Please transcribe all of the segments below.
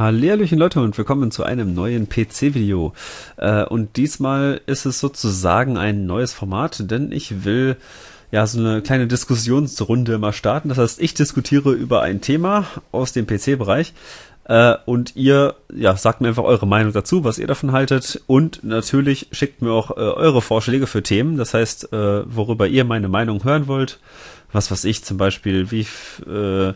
Hallöchen Leute und willkommen zu einem neuen PC-Video. Äh, und diesmal ist es sozusagen ein neues Format, denn ich will ja so eine kleine Diskussionsrunde mal starten. Das heißt, ich diskutiere über ein Thema aus dem PC-Bereich äh, und ihr ja, sagt mir einfach eure Meinung dazu, was ihr davon haltet und natürlich schickt mir auch äh, eure Vorschläge für Themen, das heißt, äh, worüber ihr meine Meinung hören wollt. Was was ich zum Beispiel, wie... Äh,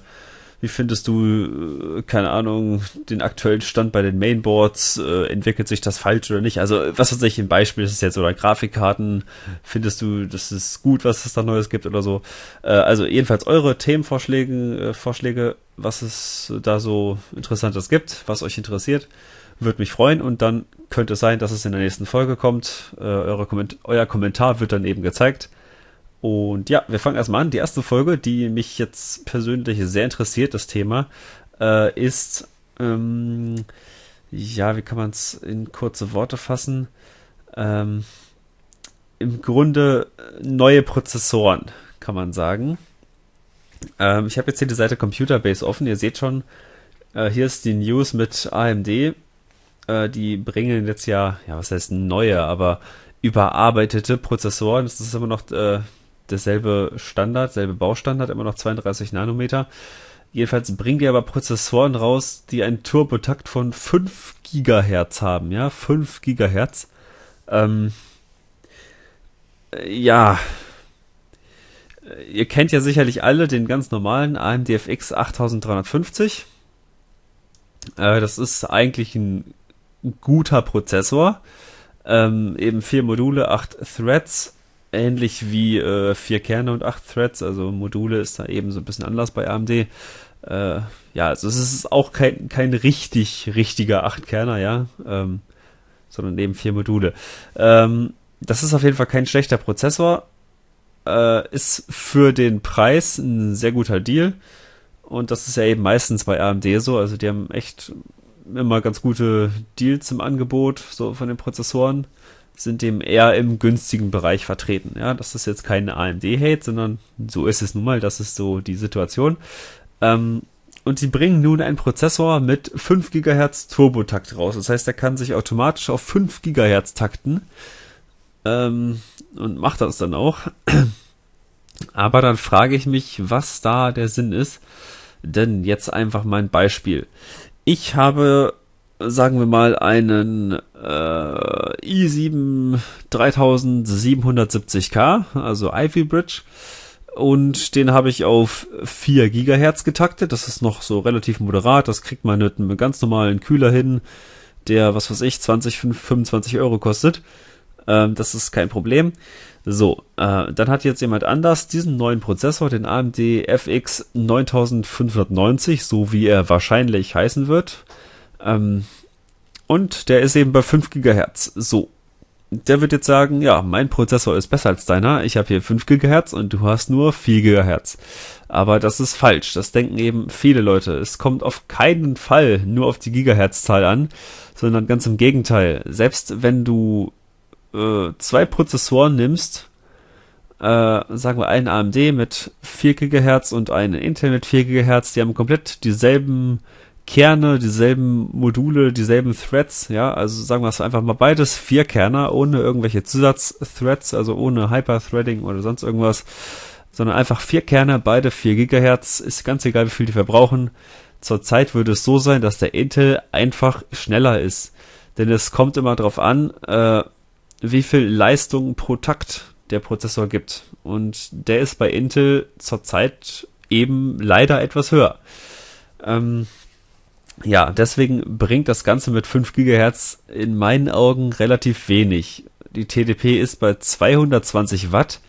wie findest du, äh, keine Ahnung, den aktuellen Stand bei den Mainboards? Äh, entwickelt sich das falsch oder nicht? Also, was weiß ich, ein Beispiel ist es jetzt oder Grafikkarten? Findest du, das ist gut, was es da Neues gibt oder so? Äh, also, jedenfalls eure Themenvorschläge, Vorschläge, was es da so Interessantes gibt, was euch interessiert würde mich freuen und dann könnte es sein, dass es in der nächsten Folge kommt. Äh, Komment euer Kommentar wird dann eben gezeigt. Und ja, wir fangen erstmal an. Die erste Folge, die mich jetzt persönlich sehr interessiert, das Thema, äh, ist, ähm, ja, wie kann man es in kurze Worte fassen? Ähm, Im Grunde neue Prozessoren, kann man sagen. Ähm, ich habe jetzt hier die Seite Computerbase offen. Ihr seht schon, äh, hier ist die News mit AMD. Äh, die bringen jetzt ja, ja, was heißt neue, aber überarbeitete Prozessoren. Das ist immer noch äh, derselbe Standard, selbe Baustandard, immer noch 32 Nanometer. Jedenfalls bringen die aber Prozessoren raus, die einen Turbotakt von 5 Gigahertz haben, ja, 5 Gigahertz. Ähm, äh, ja, äh, ihr kennt ja sicherlich alle den ganz normalen AMD FX 8350. Äh, das ist eigentlich ein guter Prozessor. Ähm, eben vier Module, acht Threads ähnlich wie äh, vier Kerne und acht Threads, also Module ist da eben so ein bisschen anders bei AMD. Äh, ja, also es ist auch kein, kein richtig, richtiger Acht-Kerner, ja, ähm, sondern eben vier Module. Ähm, das ist auf jeden Fall kein schlechter Prozessor, äh, ist für den Preis ein sehr guter Deal und das ist ja eben meistens bei AMD so, also die haben echt immer ganz gute Deals im Angebot, so von den Prozessoren sind eben eher im günstigen Bereich vertreten. Ja, das ist jetzt kein AMD-Hate, sondern so ist es nun mal, das ist so die Situation. Ähm, und sie bringen nun einen Prozessor mit 5 GHz Turbotakt raus. Das heißt, er kann sich automatisch auf 5 GHz takten. Ähm, und macht das dann auch. Aber dann frage ich mich, was da der Sinn ist. Denn jetzt einfach mein Beispiel. Ich habe sagen wir mal, einen äh, i7 3770K, also Ivy Bridge. Und den habe ich auf 4 GHz getaktet. Das ist noch so relativ moderat. Das kriegt man mit einem ganz normalen Kühler hin, der, was weiß ich, 20, 25 Euro kostet. Ähm, das ist kein Problem. So, äh, dann hat jetzt jemand anders diesen neuen Prozessor, den AMD FX 9590, so wie er wahrscheinlich heißen wird ähm, und der ist eben bei 5 GHz. So. Der wird jetzt sagen, ja, mein Prozessor ist besser als deiner. Ich habe hier 5 GHz und du hast nur 4 GHz. Aber das ist falsch. Das denken eben viele Leute. Es kommt auf keinen Fall nur auf die Gigahertz-Zahl an, sondern ganz im Gegenteil. Selbst wenn du äh, zwei Prozessoren nimmst, äh, sagen wir einen AMD mit 4 GHz und einen Intel mit 4 GHz, die haben komplett dieselben äh, Kerne, dieselben Module, dieselben Threads, ja, also sagen wir es einfach mal beides, vier Kerner, ohne irgendwelche Zusatzthreads, also ohne Hyper-Threading oder sonst irgendwas, sondern einfach vier Kerne, beide 4 Gigahertz, ist ganz egal, wie viel die verbrauchen. Zurzeit würde es so sein, dass der Intel einfach schneller ist. Denn es kommt immer darauf an, äh, wie viel Leistung pro Takt der Prozessor gibt. Und der ist bei Intel zurzeit eben leider etwas höher. Ähm, ja, deswegen bringt das Ganze mit 5 GHz in meinen Augen relativ wenig. Die TDP ist bei 220 Watt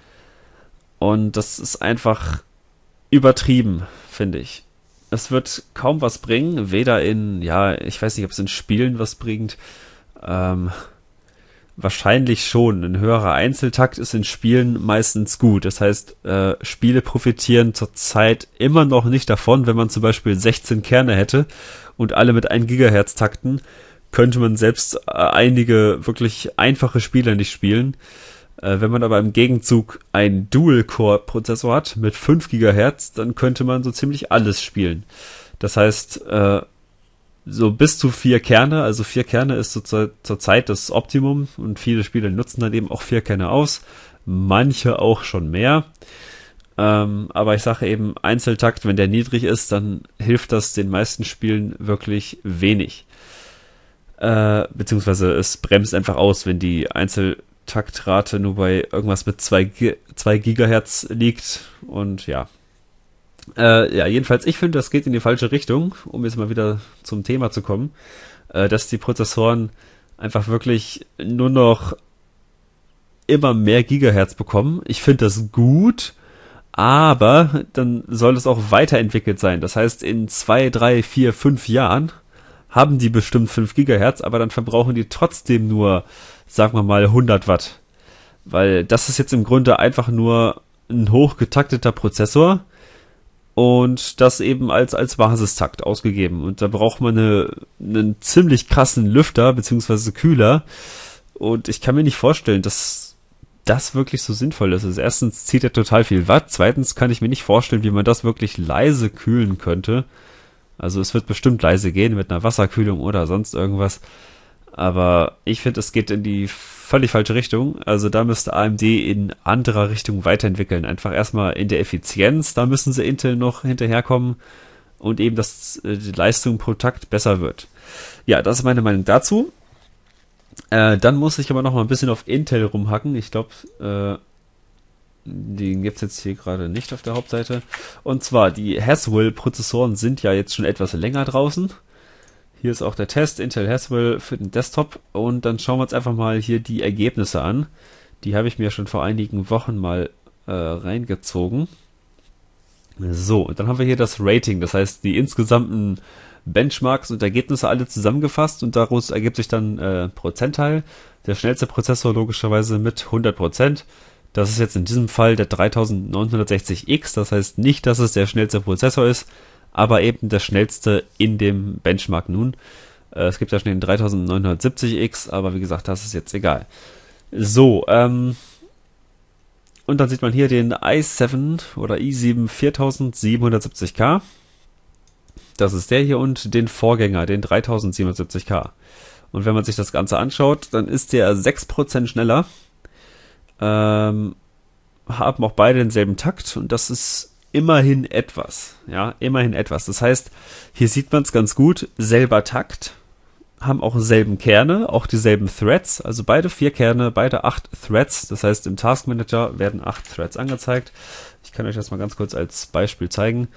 und das ist einfach übertrieben, finde ich. Es wird kaum was bringen, weder in, ja, ich weiß nicht, ob es in Spielen was bringt. Ähm, Wahrscheinlich schon. Ein höherer Einzeltakt ist in Spielen meistens gut. Das heißt, äh, Spiele profitieren zurzeit immer noch nicht davon. Wenn man zum Beispiel 16 Kerne hätte und alle mit 1 Gigahertz takten, könnte man selbst äh, einige wirklich einfache Spiele nicht spielen. Äh, wenn man aber im Gegenzug einen Dual-Core-Prozessor hat mit 5 Gigahertz, dann könnte man so ziemlich alles spielen. Das heißt, äh, so bis zu vier Kerne. Also vier Kerne ist so zur, zur Zeit das Optimum und viele Spieler nutzen dann eben auch vier Kerne aus, manche auch schon mehr. Ähm, aber ich sage eben, Einzeltakt, wenn der niedrig ist, dann hilft das den meisten Spielen wirklich wenig. Äh, beziehungsweise es bremst einfach aus, wenn die Einzeltaktrate nur bei irgendwas mit 2 zwei Gigahertz liegt. Und ja, äh, ja, jedenfalls, ich finde, das geht in die falsche Richtung, um jetzt mal wieder zum Thema zu kommen, äh, dass die Prozessoren einfach wirklich nur noch immer mehr Gigahertz bekommen. Ich finde das gut, aber dann soll es auch weiterentwickelt sein. Das heißt, in zwei, drei, vier, fünf Jahren haben die bestimmt 5 Gigahertz, aber dann verbrauchen die trotzdem nur, sagen wir mal, 100 Watt. Weil das ist jetzt im Grunde einfach nur ein hochgetakteter Prozessor, und das eben als, als Basistakt ausgegeben. Und da braucht man eine, einen ziemlich krassen Lüfter beziehungsweise Kühler. Und ich kann mir nicht vorstellen, dass das wirklich so sinnvoll ist. Also erstens zieht er total viel Watt. Zweitens kann ich mir nicht vorstellen, wie man das wirklich leise kühlen könnte. Also es wird bestimmt leise gehen mit einer Wasserkühlung oder sonst irgendwas. Aber ich finde, es geht in die völlig falsche Richtung. Also da müsste AMD in anderer Richtung weiterentwickeln. Einfach erstmal in der Effizienz, da müssen sie Intel noch hinterherkommen und eben, dass äh, die Leistung pro Takt besser wird. Ja, das ist meine Meinung dazu. Äh, dann muss ich aber noch mal ein bisschen auf Intel rumhacken. Ich glaube, äh, den es jetzt hier gerade nicht auf der Hauptseite. Und zwar, die Haswell-Prozessoren sind ja jetzt schon etwas länger draußen. Hier ist auch der Test Intel Haswell für den Desktop und dann schauen wir uns einfach mal hier die Ergebnisse an. Die habe ich mir schon vor einigen Wochen mal äh, reingezogen. So, und dann haben wir hier das Rating, das heißt die insgesamten Benchmarks und Ergebnisse alle zusammengefasst und daraus ergibt sich dann äh, Prozentteil. Der schnellste Prozessor logischerweise mit 100 Das ist jetzt in diesem Fall der 3960X, das heißt nicht, dass es der schnellste Prozessor ist, aber eben das schnellste in dem Benchmark nun. Äh, es gibt ja schon den 3970X, aber wie gesagt, das ist jetzt egal. So, ähm, und dann sieht man hier den i7 oder i7 4770K. Das ist der hier und den Vorgänger, den 3770K. Und wenn man sich das Ganze anschaut, dann ist der 6% schneller. Ähm, haben auch beide denselben Takt und das ist immerhin etwas. Ja, immerhin etwas. Das heißt, hier sieht man es ganz gut, selber Takt, haben auch selben Kerne, auch dieselben Threads, also beide vier Kerne, beide acht Threads. Das heißt, im Task Manager werden acht Threads angezeigt. Ich kann euch das mal ganz kurz als Beispiel zeigen.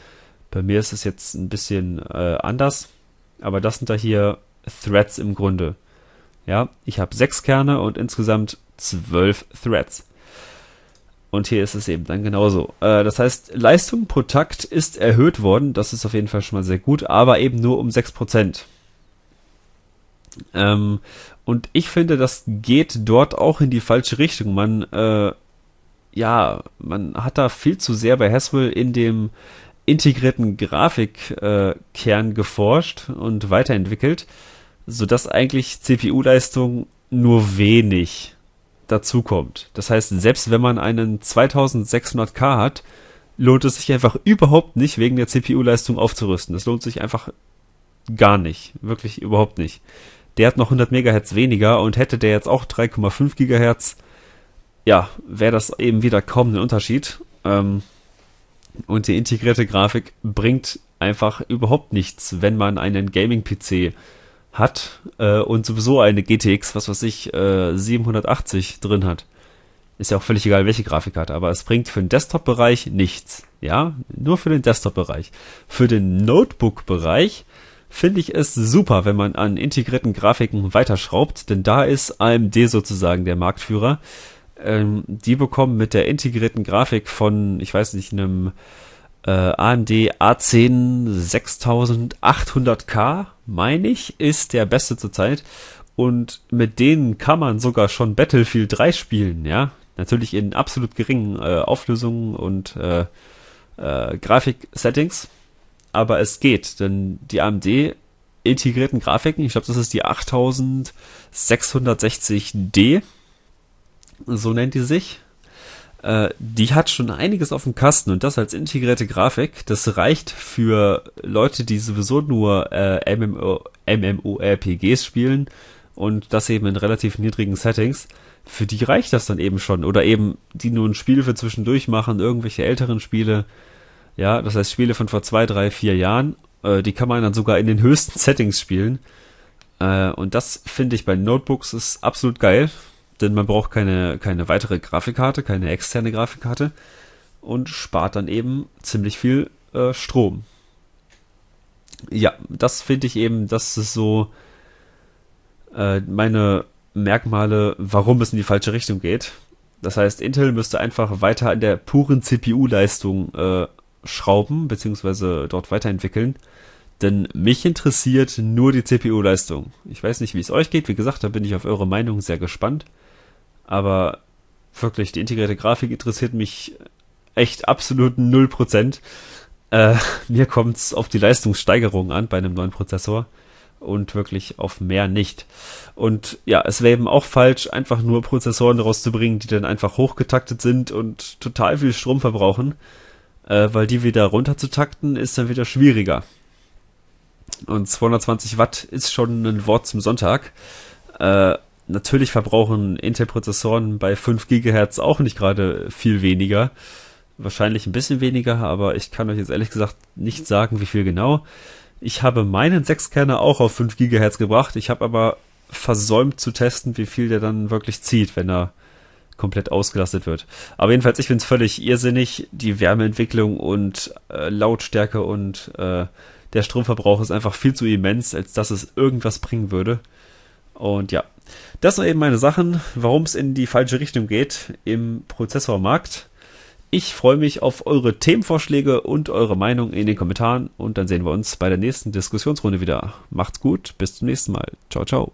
Bei mir ist es jetzt ein bisschen äh, anders, aber das sind da hier Threads im Grunde. Ja, ich habe sechs Kerne und insgesamt zwölf Threads. Und hier ist es eben dann genauso. Äh, das heißt, Leistung pro Takt ist erhöht worden. Das ist auf jeden Fall schon mal sehr gut, aber eben nur um 6%. Ähm, und ich finde, das geht dort auch in die falsche Richtung. Man, äh, ja, man hat da viel zu sehr bei Haswell in dem integrierten Grafikkern äh, geforscht und weiterentwickelt, sodass eigentlich CPU-Leistung nur wenig dazukommt. Das heißt, selbst wenn man einen 2600K hat, lohnt es sich einfach überhaupt nicht, wegen der CPU-Leistung aufzurüsten. Das lohnt sich einfach gar nicht. Wirklich überhaupt nicht. Der hat noch 100 MHz weniger und hätte der jetzt auch 3,5 GHz, ja, wäre das eben wieder kaum ein Unterschied. Ähm, und die integrierte Grafik bringt einfach überhaupt nichts, wenn man einen Gaming-PC hat äh, und sowieso eine GTX, was weiß ich, äh, 780 drin hat. Ist ja auch völlig egal, welche Grafikkarte, aber es bringt für den Desktop-Bereich nichts. Ja, nur für den Desktop-Bereich. Für den Notebook-Bereich finde ich es super, wenn man an integrierten Grafiken weiterschraubt, denn da ist AMD sozusagen der Marktführer. Ähm, die bekommen mit der integrierten Grafik von, ich weiß nicht, einem äh, AMD A10 6800K, meine ich, ist der beste zurzeit. Und mit denen kann man sogar schon Battlefield 3 spielen, ja. Natürlich in absolut geringen äh, Auflösungen und äh, äh, Grafik-Settings. Aber es geht, denn die AMD integrierten Grafiken, ich glaube, das ist die 8660D, so nennt die sich, äh, die hat schon einiges auf dem Kasten und das als integrierte Grafik, das reicht für Leute, die sowieso nur äh, MMO, MMORPGs spielen und das eben in relativ niedrigen Settings. Für die reicht das dann eben schon. Oder eben, die nur ein Spiel für zwischendurch machen, irgendwelche älteren Spiele. Ja, das heißt Spiele von vor zwei, drei, vier Jahren. Äh, die kann man dann sogar in den höchsten Settings spielen. Äh, und das finde ich bei Notebooks ist absolut geil denn man braucht keine, keine weitere Grafikkarte, keine externe Grafikkarte und spart dann eben ziemlich viel äh, Strom. Ja, das finde ich eben, das ist so äh, meine Merkmale, warum es in die falsche Richtung geht. Das heißt, Intel müsste einfach weiter an der puren CPU-Leistung äh, schrauben, beziehungsweise dort weiterentwickeln. Denn mich interessiert nur die CPU-Leistung. Ich weiß nicht, wie es euch geht. Wie gesagt, da bin ich auf eure Meinung sehr gespannt. Aber wirklich, die integrierte Grafik interessiert mich echt absolut 0%. Äh, mir kommt es auf die Leistungssteigerung an bei einem neuen Prozessor und wirklich auf mehr nicht. Und ja, es wäre eben auch falsch, einfach nur Prozessoren rauszubringen, die dann einfach hochgetaktet sind und total viel Strom verbrauchen, äh, weil die wieder runterzutakten ist dann wieder schwieriger. Und 220 Watt ist schon ein Wort zum Sonntag. Äh, natürlich verbrauchen Intel-Prozessoren bei 5 GHz auch nicht gerade viel weniger. Wahrscheinlich ein bisschen weniger, aber ich kann euch jetzt ehrlich gesagt nicht sagen, wie viel genau. Ich habe meinen 6-Kerner auch auf 5 GHz gebracht. Ich habe aber versäumt zu testen, wie viel der dann wirklich zieht, wenn er komplett ausgelastet wird. Aber jedenfalls, ich finde es völlig irrsinnig. Die Wärmeentwicklung und äh, Lautstärke und äh, der Stromverbrauch ist einfach viel zu immens, als dass es irgendwas bringen würde. Und ja, das sind eben meine Sachen, warum es in die falsche Richtung geht im Prozessormarkt. Ich freue mich auf eure Themenvorschläge und eure Meinung in den Kommentaren und dann sehen wir uns bei der nächsten Diskussionsrunde wieder. Macht's gut, bis zum nächsten Mal. Ciao, ciao.